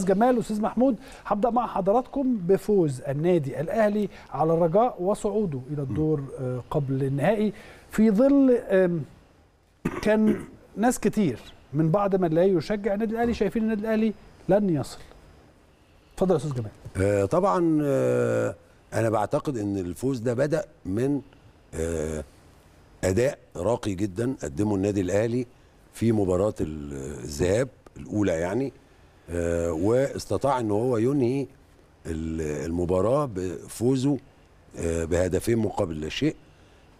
استاذ جمال استاذ محمود هبدا مع حضراتكم بفوز النادي الاهلي على الرجاء وصعوده الى الدور آه، قبل النهائي في ظل كان ناس كتير من بعض من لا يشجع النادي الاهلي شايفين النادي الاهلي لن يصل اتفضل يا استاذ جمال آه، طبعا آه، انا بعتقد ان الفوز ده بدا من اداء راقي جدا قدمه النادي الاهلي في مباراه الذهاب الاولى يعني آه، واستطاع ان هو ينهي المباراه بفوزه آه، بهدفين مقابل لا شيء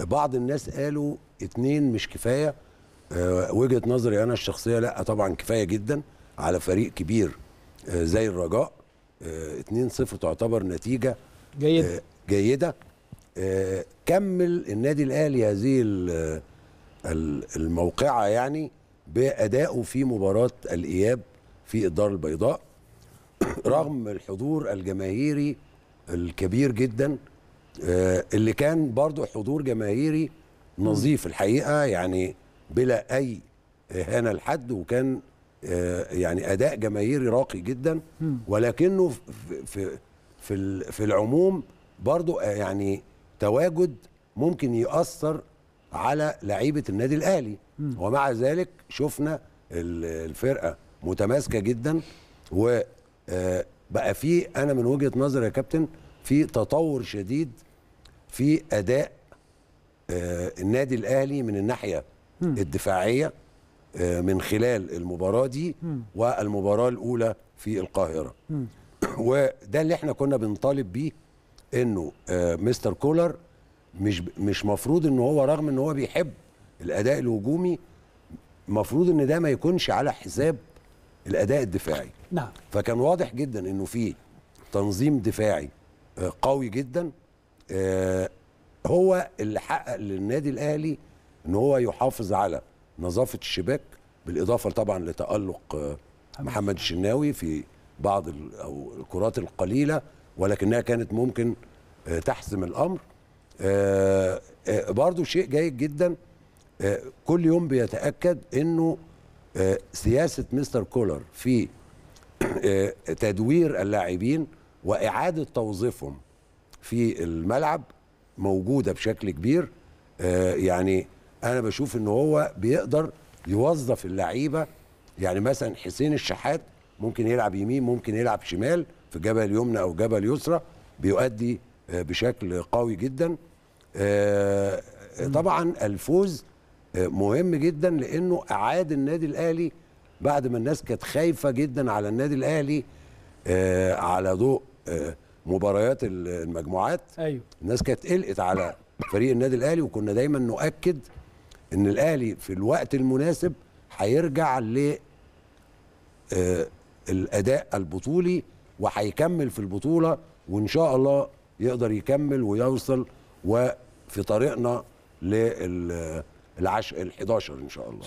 بعض الناس قالوا اثنين مش كفايه آه، وجهه نظري انا الشخصيه لا طبعا كفايه جدا على فريق كبير زي الرجاء 2-0 تعتبر نتيجه جيده جيده كمل النادي الاهلي هذه الموقعه يعني بادائه في مباراه الاياب في الدار البيضاء رغم الحضور الجماهيري الكبير جدا آه، اللي كان برضو حضور جماهيري نظيف الحقيقة يعني بلا أي إهانة لحد وكان آه، يعني أداء جماهيري راقي جدا ولكنه في في في العموم برضو آه، يعني تواجد ممكن يأثر على لعيبة النادي الأهلي ومع ذلك شفنا الفرقة متماسكه جدا وبقى آه، في انا من وجهه نظري يا كابتن في تطور شديد في اداء آه، النادي الاهلي من الناحيه الدفاعيه آه، من خلال المباراه دي والمباراه الاولى في القاهره وده اللي احنا كنا بنطالب بيه انه مستر كولر مش مش مفروض ان هو رغم ان هو بيحب الاداء الهجومي المفروض ان ده ما يكونش على حساب الاداء الدفاعي نعم فكان واضح جدا انه في تنظيم دفاعي آه، قوي جدا آه، هو اللي حقق للنادي الاهلي ان هو يحافظ على نظافه الشباك بالاضافه طبعا لتالق آه، محمد الشناوي في بعض او الكرات القليله ولكنها كانت ممكن تحسم الامر برضو شيء جيد جدا كل يوم بيتاكد انه آه، سياسه مستر كولر في آه، تدوير اللاعبين واعاده توظيفهم في الملعب موجوده بشكل كبير آه، يعني انا بشوف ان هو بيقدر يوظف اللعيبه يعني مثلا حسين الشحات ممكن يلعب يمين ممكن يلعب شمال في جبل يمنى او جبل يسرى بيؤدي بشكل قوي جدا طبعا الفوز مهم جدا لانه اعاد النادي الاهلي بعد ما الناس كانت خايفه جدا على النادي الاهلي آه، على ضوء آه، مباريات المجموعات ايوه الناس كانت قلقت على فريق النادي الاهلي وكنا دايما نؤكد ان الاهلي في الوقت المناسب هيرجع ل آه، الاداء البطولي وهيكمل في البطوله وان شاء الله يقدر يكمل ويوصل وفي طريقنا لل العشر ال 11 ان شاء الله